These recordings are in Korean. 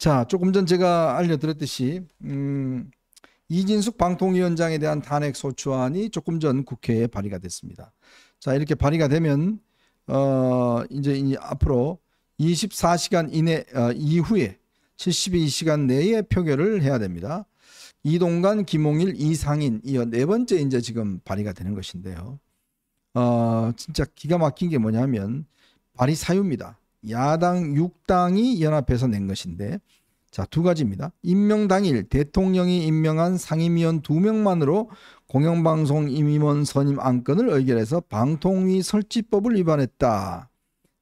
자, 조금 전 제가 알려드렸듯이 음, 이진숙 방통위원장에 대한 탄핵 소추안이 조금 전 국회에 발의가 됐습니다. 자, 이렇게 발의가 되면 어, 이제, 이제 앞으로 24시간 이내 어, 이후에 72시간 내에 표결을 해야 됩니다. 이동관, 김홍일, 이상인 이어 네 번째 이제 지금 발의가 되는 것인데요. 어, 진짜 기가 막힌 게 뭐냐면 발의 사유입니다. 야당 6당이 연합해서 낸 것인데 자, 두 가지입니다. 임명 당일 대통령이 임명한 상임위원 두 명만으로 공영방송 임의원 선임 안건을 의결해서 방통위 설치법을 위반했다.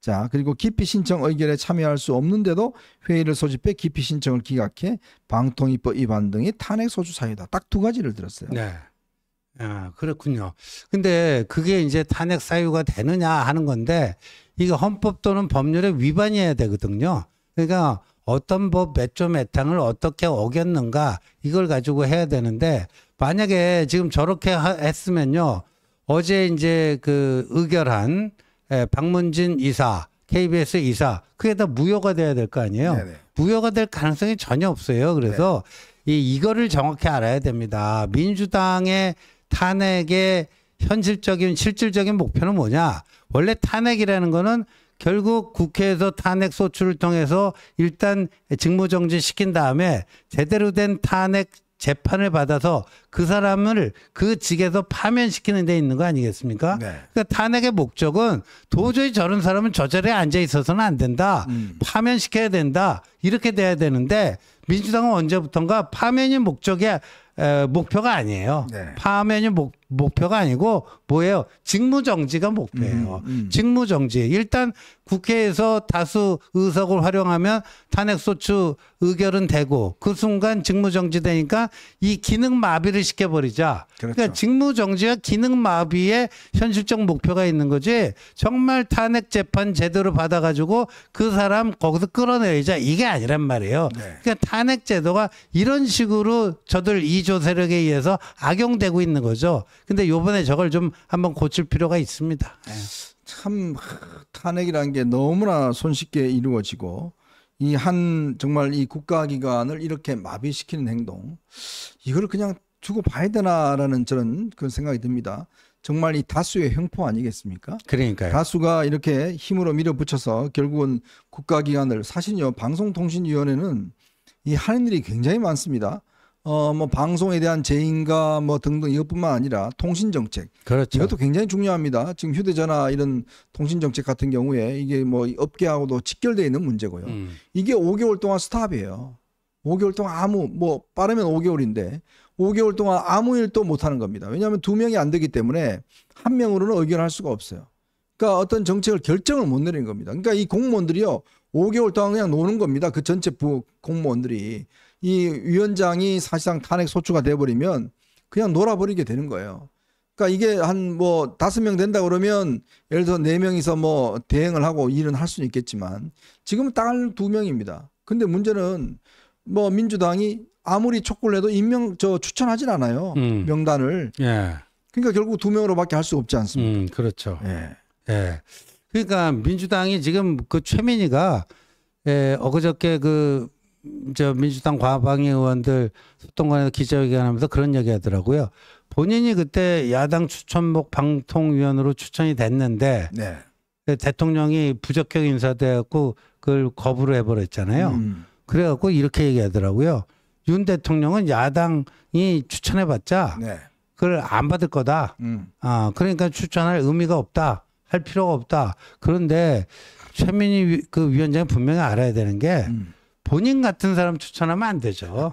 자, 그리고 기피 신청 의결에 참여할 수 없는데도 회의를 소집해 기피 신청을 기각해 방통위법 위반 등의 탄핵 소추 사유다. 딱 두 가지를 들었어요. 네. 아, 그렇군요. 근데 그게 이제 탄핵 사유가 되느냐 하는 건데 이게 헌법 또는 법률에 위반이어야 되거든요. 그러니까 어떤 법 몇 조 몇항을 어떻게 어겼는가 이걸 가지고 해야 되는데 만약에 지금 저렇게 하, 했으면요. 어제 이제 그 의결한 예, 박문진 이사 KBS 이사 그게 다 무효가 돼야 될 거 아니에요. 네네. 무효가 될 가능성이 전혀 없어요. 그래서 네. 이 이거를 정확히 알아야 됩니다. 민주당의 탄핵의 현실적인 실질적인 목표는 뭐냐? 원래 탄핵이라는 거는 결국 국회에서 탄핵 소추를 통해서 일단 직무정지 시킨 다음에 제대로 된 탄핵 재판을 받아서 그 사람을 그 직에서 파면시키는 데 있는 거 아니겠습니까? 네. 그러니까 탄핵의 목적은 도저히 저런 사람은 저 자리에 앉아 있어서는 안 된다. 음. 파면시켜야 된다. 이렇게 돼야 되는데 민주당은 언제부턴가 파면이 목적이 목표가 아니에요. 네. 파면이 목 목표가 아니고 뭐예요? 직무 정지가 목표예요. 음, 음. 직무 정지. 일단 국회에서 다수 의석을 활용하면 탄핵 소추 의결은 되고 그 순간 직무 정지 되니까 이 기능 마비를 시켜 버리자. 그러니까 그렇죠. 그러니까 직무 정지와 기능 마비에 현실적 목표가 있는 거지. 정말 탄핵 재판 제대로 받아 가지고 그 사람 거기서 끌어내리자 이게 아니란 말이에요. 네. 그러니까 탄핵 제도가 이런 식으로 저들 이조 세력에 의해서 악용되고 있는 거죠. 근데 요번에 저걸 좀 한번 고칠 필요가 있습니다. 예. 참 탄핵이라는 게 너무나 손쉽게 이루어지고 이 한 정말 이 국가기관을 이렇게 마비시키는 행동 이걸 그냥 두고 봐야 되나라는 저는 그런 생각이 듭니다. 정말 이 다수의 횡포 아니겠습니까? 그러니까요. 다수가 이렇게 힘으로 밀어붙여서 결국은 국가기관을 사실요 방송통신위원회는 이 하는 일이 굉장히 많습니다. 어뭐 방송에 대한 재인가 뭐 등등 이것뿐만 아니라 통신 정책 그렇죠. 이것도 굉장히 중요합니다. 지금 휴대전화 이런 통신 정책 같은 경우에 이게 뭐 업계하고도 직결돼 있는 문제고요. 음. 이게 5개월 동안 스탑이에요. 5개월 동안 아무 뭐 빠르면 5개월인데 5개월 동안 아무 일도 못 하는 겁니다. 왜냐하면 두 명이 안 되기 때문에 한 명으로는 의견할 수가 없어요. 그러니까 어떤 정책을 결정을 못 내린 겁니다. 그러니까 이 공무원들이요 5개월 동안 그냥 노는 겁니다. 그 전체 부 공무원들이 이 위원장이 사실상 탄핵 소추가 돼버리면 그냥 놀아버리게 되는 거예요. 그러니까 이게 한 뭐 다섯 명 된다 그러면 예를 들어 네 명이서 뭐 대행을 하고 일은 할 수는 있겠지만 지금 은딱두 명입니다. 근데 문제는 뭐 민주당이 아무리 촉구를 해도 임명 저 추천하진 않아요 음. 명단을. 예. 그러니까 결국 두 명으로밖에 할 수 없지 않습니까? 음, 그렇죠. 예. 예. 그러니까 민주당이 지금 그 최민희가 예, 어그저께 그저 민주당 과방위 의원들 소통관에서 기자회견하면서 그런 얘기하더라고요. 본인이 그때 야당 추천목 방통위원으로 추천이 됐는데 네. 그 대통령이 부적격 인사돼갖고 그걸 거부를 해버렸잖아요. 음. 그래갖고 이렇게 얘기하더라고요. 윤 대통령은 야당이 추천해봤자 네. 그걸 안 받을 거다. 음. 아 그러니까 추천할 의미가 없다. 할 필요가 없다. 그런데 최민희 그 위원장이 분명히 알아야 되는 게. 음. 본인 같은 사람 추천하면 안 되죠.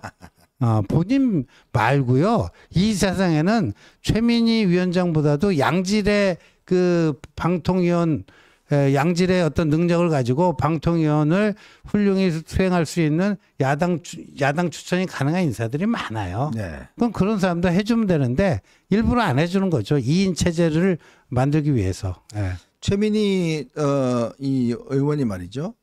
어, 본인 말고요. 이 세상에는 최민희 위원장보다도 양질의 그 방통위원 양질의 어떤 능력을 가지고 방통위원을 훌륭히 수행할 수 있는 야당 야당 추천이 가능한 인사들이 많아요. 네. 그럼 그런 사람도 해주면 되는데 일부러 안 해주는 거죠. 이인 체제를 만들기 위해서. 네. 최민희 어, 이 의원이 말이죠.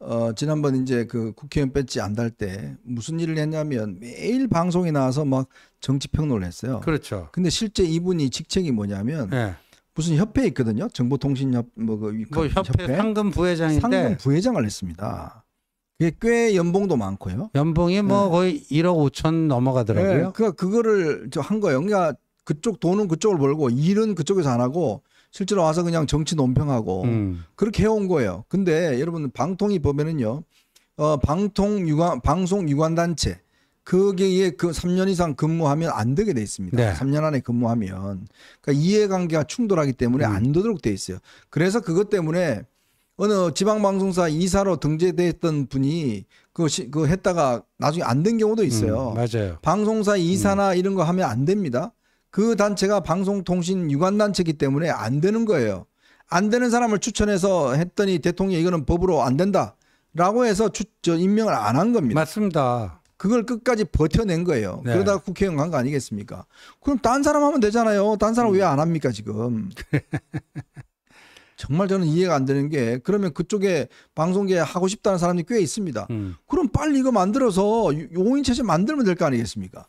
어, 지난번 이제 그 국회의원 뺏지안 달 때 무슨 일을 했냐면 매일 방송에 나와서 막 정치 평론을 했어요. 그렇죠. 근데 실제 이분이 직책이 뭐냐면 네. 무슨 협회 있거든요. 정보통신협 뭐그 뭐, 그 뭐 그 협회, 협회 상금 부회장인데 상금 부회장을 했습니다. 그게 꽤 연봉도 많고요. 연봉이 뭐 네. 거의 1억 5천 넘어가더라고요. 네. 그 그거를 저 한 거예요. 그러니까 그쪽 돈은 그쪽을 벌고 일은 그쪽에서 안 하고 실제로 와서 그냥 정치 논평하고 음. 그렇게 해온 거예요. 근데 여러분 방통위 보면은요 어, 방통 유관 방송 유관 단체 거기에 그 3년 이상 근무하면 안 되게 돼 있습니다. 네. 3년 안에 근무하면 그러니까 이해관계가 충돌하기 때문에 음. 안 되도록 돼 있어요. 그래서 그것 때문에 어느 지방방송사 이사로 등재됐던 분이 그그 그 했다가 나중에 안 된 경우도 있어요. 음, 맞아요. 방송사 이사나 음. 이런 거 하면 안 됩니다. 그 단체가 방송통신 유관단체이기 때문에 안 되는 거예요. 안 되는 사람을 추천해서 했더니 대통령이 이거는 법으로 안 된다. 라고 해서 추, 저 임명을 안 한 겁니다. 맞습니다. 그걸 끝까지 버텨낸 거예요. 네. 그러다가 국회의원 간 거 아니겠습니까? 그럼 딴 사람 하면 되잖아요. 딴 사람 음. 왜안 합니까, 지금? 정말 저는 이해가 안 되는 게 그러면 그쪽에 방송계 하고 싶다는 사람이 꽤 있습니다. 음. 그럼 빨리 이거 만들어서 용인 체제 만들면 될 거 아니겠습니까?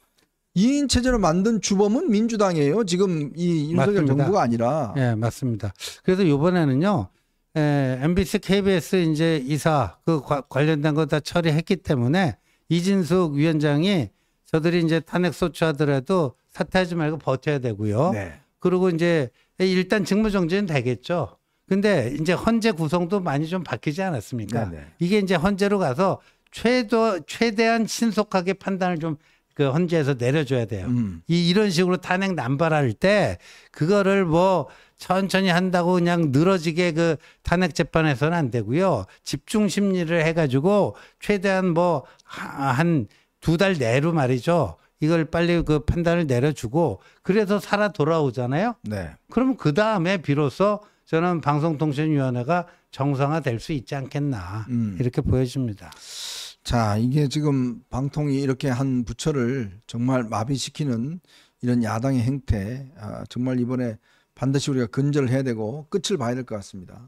이인 체제를 만든 주범은 민주당이에요. 지금 이 윤석열 맞습니다. 정부가 아니라. 예, 네, 맞습니다. 그래서 이번에는요. 에, MBC, KBS 이제 이사 그 과, 관련된 거 다 처리했기 때문에 이진숙 위원장이 저들이 이제 탄핵 소추하더라도 사퇴하지 말고 버텨야 되고요. 네. 그리고 이제 일단 직무 정지는 되겠죠. 근데 이제 헌재 구성도 많이 좀 바뀌지 않았습니까? 네네. 네. 이게 이제 헌재로 가서 최도 최대한 신속하게 판단을 좀그 헌재에서 내려줘야 돼요. 음. 이 이런 식으로 탄핵 남발할 때 그거를 뭐 천천히 한다고 그냥 늘어지게 그 탄핵 재판에서는 안 되고요. 집중 심리를 해가지고 최대한 뭐 한 두 달 내로 말이죠. 이걸 빨리 그 판단을 내려주고 그래서 살아 돌아오잖아요. 네. 그럼 그 다음에 비로소 저는 방송통신위원회가 정상화될 수 있지 않겠나 음. 이렇게 보여집니다. 자, 이게 지금 방통위 이렇게 한 부처를 정말 마비시키는 이런 야당의 행태, 아, 정말 이번에 반드시 우리가 근절을 해야 되고 끝을 봐야 될 것 같습니다.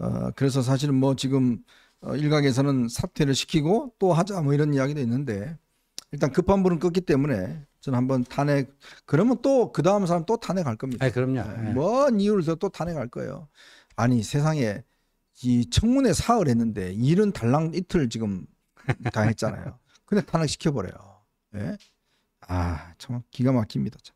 어, 그래서 사실은 뭐 지금 어, 일각에서는 사퇴를 시키고 또 하자 뭐 이런 이야기도 있는데 일단 급한 불은 껐기 때문에 저는 한번 탄핵 그러면 또 그 다음 사람 또 탄핵할 겁니다. 아, 그럼요. 네. 예. 먼 이유를 더또 탄핵할 거예요. 아니 세상에 이 청문회 사흘 했는데 일은 달랑 이틀 지금 당했잖아요. 근데 탄핵시켜버려요. 예? 아, 참 기가 막힙니다. 참.